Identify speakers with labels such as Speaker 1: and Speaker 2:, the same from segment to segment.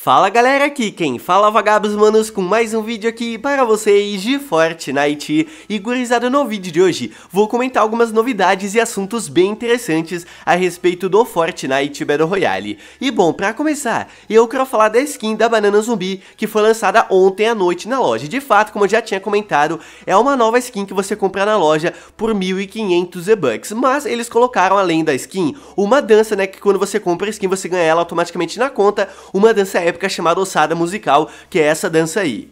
Speaker 1: Fala galera, aqui quem fala vagabos manos com mais um vídeo aqui para vocês de Fortnite E gurizada, no vídeo de hoje vou comentar algumas novidades e assuntos bem interessantes a respeito do Fortnite Battle Royale E bom, para começar, eu quero falar da skin da Banana Zumbi que foi lançada ontem à noite na loja De fato, como eu já tinha comentado, é uma nova skin que você compra na loja por 1500 bucks Mas eles colocaram além da skin, uma dança né, que quando você compra a skin você ganha ela automaticamente na conta Uma dança época chamada ossada musical, que é essa dança aí.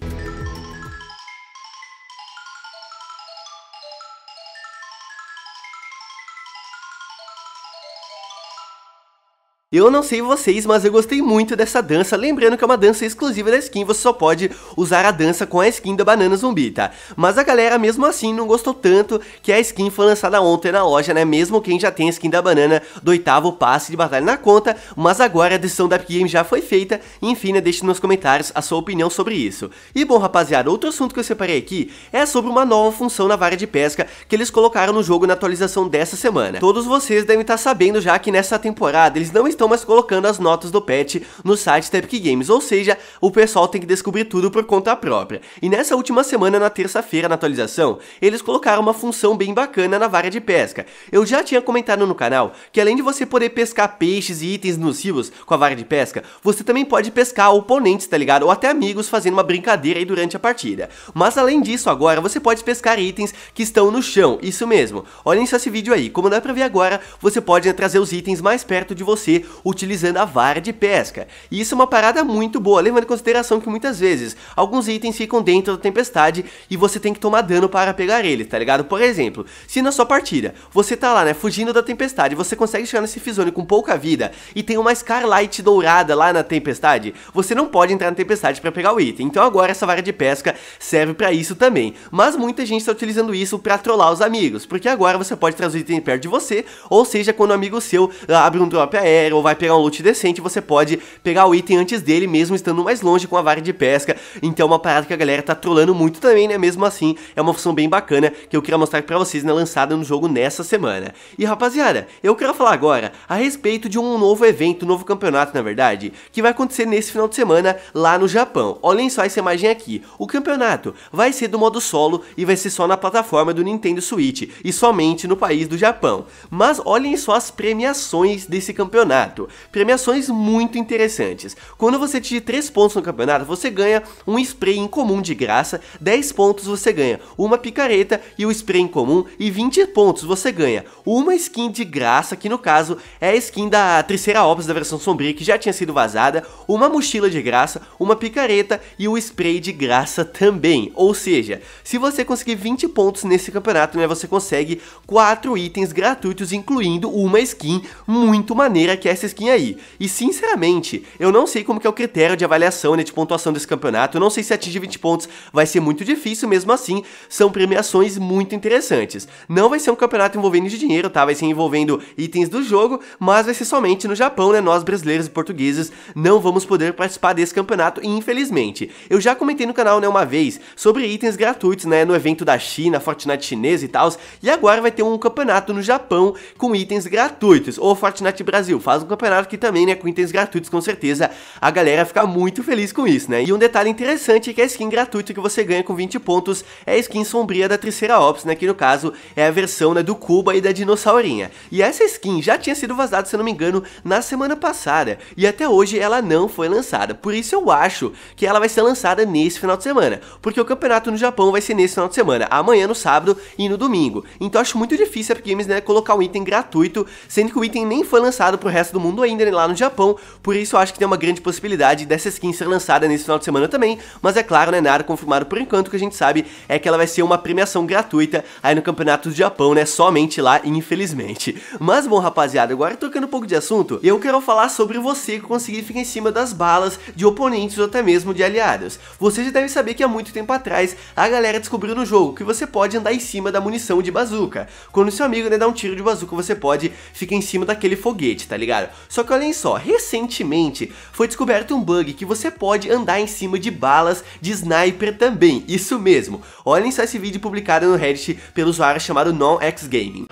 Speaker 1: Eu não sei vocês, mas eu gostei muito dessa dança, lembrando que é uma dança exclusiva da skin, você só pode usar a dança com a skin da Banana Zumbi, tá? Mas a galera mesmo assim não gostou tanto que a skin foi lançada ontem na loja, né? Mesmo quem já tem a skin da Banana do oitavo passe de batalha na conta, mas agora a decisão da Epic Games já foi feita, enfim, né? Deixe nos comentários a sua opinião sobre isso. E bom, rapaziada, outro assunto que eu separei aqui é sobre uma nova função na vara de pesca que eles colocaram no jogo na atualização dessa semana. Todos vocês devem estar sabendo já que nessa temporada eles não estão mais colocando as notas do patch no site da Epic Games, ou seja, o pessoal tem que descobrir tudo por conta própria. E nessa última semana, na terça-feira, na atualização, eles colocaram uma função bem bacana na vara de pesca. Eu já tinha comentado no canal que além de você poder pescar peixes e itens nocivos com a vara de pesca, você também pode pescar oponentes, tá ligado? Ou até amigos fazendo uma brincadeira aí durante a partida. Mas além disso, agora você pode pescar itens que estão no chão, isso mesmo. Olhem só esse vídeo aí, como dá pra ver agora, você pode né, trazer os itens mais perto de você utilizando a vara de pesca. E isso é uma parada muito boa, levando em consideração que muitas vezes alguns itens ficam dentro da tempestade e você tem que tomar dano para pegar eles, tá ligado? Por exemplo, se na sua partida você tá lá, né, fugindo da tempestade, você consegue chegar nesse Fizone com pouca vida e tem uma Scarlight dourada lá na tempestade, você não pode entrar na tempestade para pegar o item. Então agora essa vara de pesca serve para isso também. Mas muita gente está utilizando isso para trollar os amigos, porque agora você pode trazer o item perto de você, ou seja, quando um amigo seu ah, abre um drop aéreo vai pegar um loot decente, você pode pegar o item antes dele, mesmo estando mais longe com a vara de pesca. Então é uma parada que a galera tá trolando muito também, né? Mesmo assim, é uma função bem bacana que eu queria mostrar pra vocês na né? lançada no jogo nessa semana. E rapaziada, eu quero falar agora a respeito de um novo evento, um novo campeonato, na verdade, que vai acontecer nesse final de semana lá no Japão. Olhem só essa imagem aqui. O campeonato vai ser do modo solo e vai ser só na plataforma do Nintendo Switch e somente no país do Japão. Mas olhem só as premiações desse campeonato campeonato. Premiações muito interessantes. Quando você atingir 3 pontos no campeonato, você ganha um spray incomum de graça, 10 pontos você ganha uma picareta e o um spray incomum, e 20 pontos você ganha uma skin de graça, que no caso é a skin da terceira Ops da versão sombria que já tinha sido vazada, uma mochila de graça, uma picareta e o um spray de graça também. Ou seja, se você conseguir 20 pontos nesse campeonato, né, você consegue 4 itens gratuitos, incluindo uma skin muito maneira que é essa skin aí. E sinceramente, eu não sei como que é o critério de avaliação, né, de pontuação desse campeonato. Eu não sei se atingir 20 pontos vai ser muito difícil, mesmo assim, são premiações muito interessantes. Não vai ser um campeonato envolvendo de dinheiro, tá? Vai ser envolvendo itens do jogo, mas vai ser somente no Japão, né? Nós brasileiros e portugueses não vamos poder participar desse campeonato, infelizmente. Eu já comentei no canal, né, uma vez sobre itens gratuitos, né, no evento da China, Fortnite chinesa e tal, e agora vai ter um campeonato no Japão com itens gratuitos. Ô Fortnite Brasil, faz campeonato, que também, né, com itens gratuitos, com certeza, a galera fica muito feliz com isso, né? E um detalhe interessante é que a skin gratuita que você ganha com 20 pontos é a skin sombria da terceira Triceratops, né, que no caso é a versão, né, do Cuba e da Dinossaurinha. E essa skin já tinha sido vazada, se não me engano, na semana passada, e até hoje ela não foi lançada, por isso eu acho que ela vai ser lançada nesse final de semana, porque o campeonato no Japão vai ser nesse final de semana, amanhã no sábado e no domingo. Então acho muito difícil a Games, né, colocar um item gratuito, sendo que o item nem foi lançado pro resto do mundo ainda né, lá no Japão, por isso acho que tem uma grande possibilidade dessa skin ser lançada nesse final de semana também, mas é claro, não é nada confirmado por enquanto, o que a gente sabe é que ela vai ser uma premiação gratuita aí no Campeonato do Japão, né, somente lá, infelizmente. Mas bom, rapaziada, agora tocando um pouco de assunto, eu quero falar sobre você que conseguir ficar em cima das balas de oponentes ou até mesmo de aliados. Você já deve saber que há muito tempo atrás, a galera descobriu no jogo que você pode andar em cima da munição de bazuca. Quando seu amigo né, dá um tiro de bazuca, você pode ficar em cima daquele foguete, tá ligado? Só que olhem só, recentemente foi descoberto um bug que você pode andar em cima de balas de sniper também, isso mesmo. Olhem só esse vídeo publicado no Reddit pelo usuário chamado NonXGaming.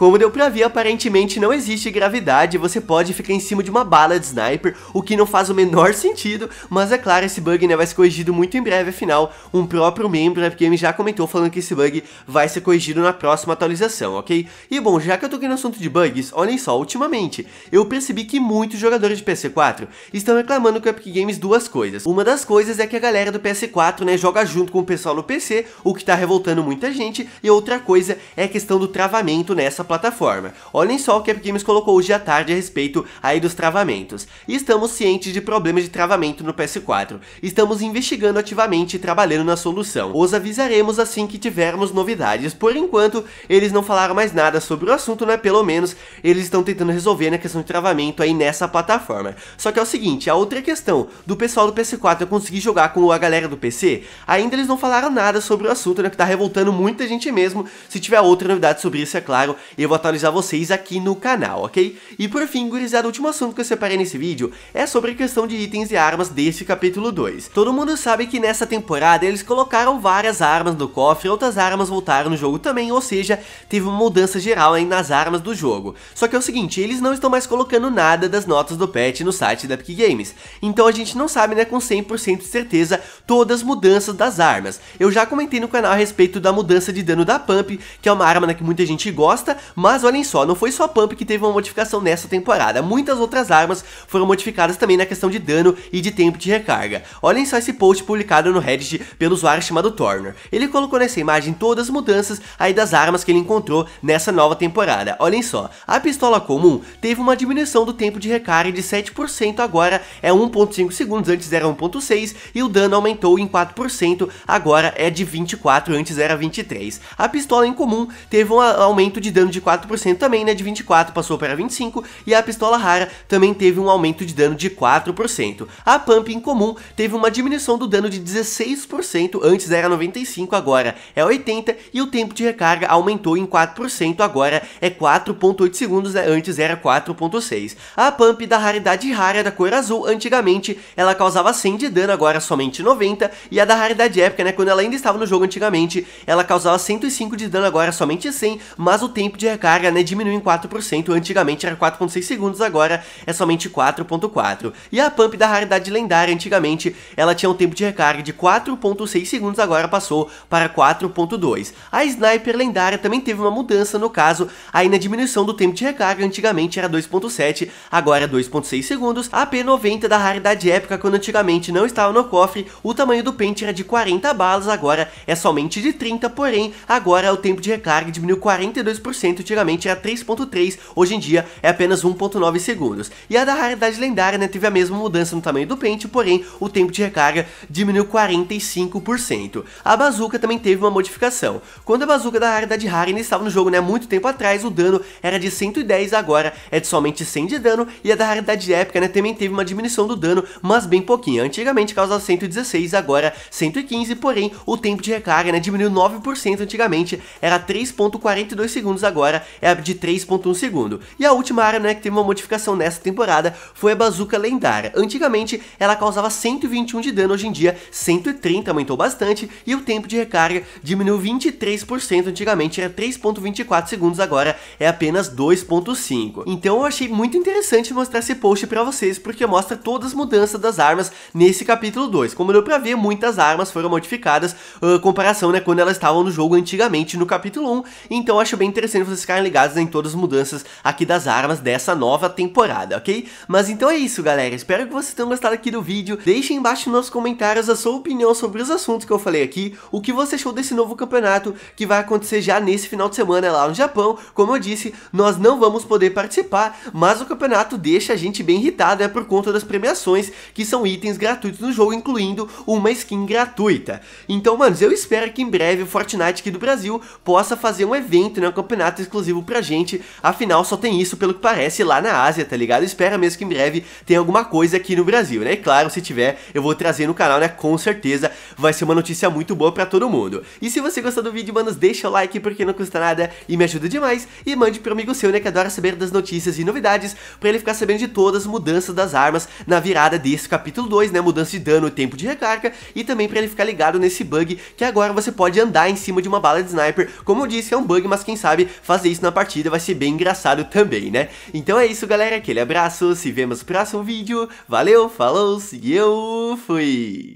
Speaker 1: Como deu pra ver, aparentemente não existe gravidade, você pode ficar em cima de uma bala de sniper, o que não faz o menor sentido, mas é claro, esse bug né, vai ser corrigido muito em breve, afinal, um próprio membro da né, Epic já comentou falando que esse bug vai ser corrigido na próxima atualização, ok? E bom, já que eu tô aqui no assunto de bugs, olhem só, ultimamente, eu percebi que muitos jogadores de PS4 estão reclamando com a Epic Games duas coisas. Uma das coisas é que a galera do PS4, né, joga junto com o pessoal no PC, o que tá revoltando muita gente, e outra coisa é a questão do travamento nessa plataforma. Olhem só o que a Games colocou hoje à tarde a respeito aí dos travamentos. Estamos cientes de problemas de travamento no PS4. Estamos investigando ativamente e trabalhando na solução. Os avisaremos assim que tivermos novidades. Por enquanto, eles não falaram mais nada sobre o assunto, né? Pelo menos eles estão tentando resolver né, a questão de travamento aí nessa plataforma. Só que é o seguinte, a outra questão do pessoal do PS4 conseguir jogar com a galera do PC, ainda eles não falaram nada sobre o assunto, né? Que tá revoltando muita gente mesmo. Se tiver outra novidade sobre isso, é claro, eu vou atualizar vocês aqui no canal, ok? E por fim, gurizada, o último assunto que eu separei nesse vídeo é sobre a questão de itens e armas desse capítulo 2. Todo mundo sabe que nessa temporada eles colocaram várias armas no cofre, outras armas voltaram no jogo também, ou seja, teve uma mudança geral aí nas armas do jogo. Só que é o seguinte, eles não estão mais colocando nada das notas do patch no site da Epic Games, então a gente não sabe né, com 100% de certeza todas as mudanças das armas. Eu já comentei no canal a respeito da mudança de dano da Pump, que é uma arma né, que muita gente gosta, mas olhem só, não foi só a Pump que teve uma modificação nessa temporada, muitas outras armas foram modificadas também na questão de dano e de tempo de recarga. Olhem só esse post publicado no Reddit pelo usuário chamado Turner. Ele colocou nessa imagem todas as mudanças aí das armas que ele encontrou nessa nova temporada. Olhem só, a pistola comum teve uma diminuição do tempo de recarga de 7%, agora é 1.5 segundos, antes era 1.6, e o dano aumentou em 4%, agora é de 24, antes era 23. A pistola em comum teve um aumento de dano de de 4% também, né? De 24 passou para 25 e a pistola rara também teve um aumento de dano de 4%. A pump em comum teve uma diminuição do dano de 16%, antes era 95, agora é 80 e o tempo de recarga aumentou em 4%, agora é 4.8 segundos, né? antes era 4.6. A pump da raridade rara da cor azul, antigamente ela causava 100 de dano, agora somente 90 e a da raridade épica, né, quando ela ainda estava no jogo antigamente, ela causava 105 de dano, agora somente 100, mas o tempo de recarga né, diminuiu em 4%, antigamente era 4.6 segundos, agora é somente 4.4. E a pump da raridade lendária, antigamente ela tinha um tempo de recarga de 4.6 segundos, agora passou para 4.2. A sniper lendária também teve uma mudança, no caso, aí na diminuição do tempo de recarga, antigamente era 2.7, agora é 2.6 segundos. A P90 da raridade épica, quando antigamente não estava no cofre, o tamanho do pente era de 40 balas, agora é somente de 30, porém agora o tempo de recarga diminuiu 42%, antigamente era 3.3, hoje em dia é apenas 1.9 segundos. E a da raridade lendária né, teve a mesma mudança no tamanho do pente, porém o tempo de recarga diminuiu 45%. A bazuca também teve uma modificação. Quando a bazuca da raridade rara ainda estava no jogo né, muito tempo atrás, o dano era de 110, agora é de somente 100 de dano, e a da raridade épica né, também teve uma diminuição do dano, mas bem pouquinho. Antigamente causava 116, agora 115, porém o tempo de recarga né, diminuiu 9%, antigamente era 3.42 segundos, agora agora é a de 3.1 segundo. E a última arma né, que teve uma modificação nessa temporada foi a bazuca lendária. Antigamente ela causava 121 de dano, hoje em dia 130, aumentou bastante, e o tempo de recarga diminuiu 23%, antigamente era 3.24 segundos, agora é apenas 2.5. Então eu achei muito interessante mostrar esse post para vocês, porque mostra todas as mudanças das armas nesse capítulo 2. Como deu pra ver, muitas armas foram modificadas, uh, comparação, né, quando elas estavam no jogo antigamente no capítulo 1, então acho bem interessante vocês ficarem ligados em todas as mudanças aqui das armas dessa nova temporada, ok? Mas então é isso, galera. Espero que vocês tenham gostado aqui do vídeo. Deixem embaixo nos comentários a sua opinião sobre os assuntos que eu falei aqui, o que você achou desse novo campeonato que vai acontecer já nesse final de semana lá no Japão. Como eu disse, nós não vamos poder participar, mas o campeonato deixa a gente bem irritado, é por conta das premiações, que são itens gratuitos no jogo, incluindo uma skin gratuita. Então, manos, eu espero que em breve o Fortnite aqui do Brasil possa fazer um evento, né, um campeonato exclusivo pra gente, afinal só tem isso pelo que parece lá na Ásia, tá ligado? Espera mesmo que em breve tenha alguma coisa aqui no Brasil, né? E claro, se tiver, eu vou trazer no canal, né? Com certeza vai ser uma notícia muito boa pra todo mundo. E se você gostou do vídeo, manos, deixa o like porque não custa nada e me ajuda demais. E mande pro amigo seu, né? Que adora saber das notícias e novidades, pra ele ficar sabendo de todas as mudanças das armas na virada desse capítulo 2, né? Mudança de dano e tempo de recarga, e também pra ele ficar ligado nesse bug que agora você pode andar em cima de uma bala de sniper. Como eu disse, é um bug, mas quem sabe fazer isso na partida vai ser bem engraçado também, né? Então é isso, galera. Aquele abraço, se vemos no próximo vídeo. Valeu, falou, e eu fui!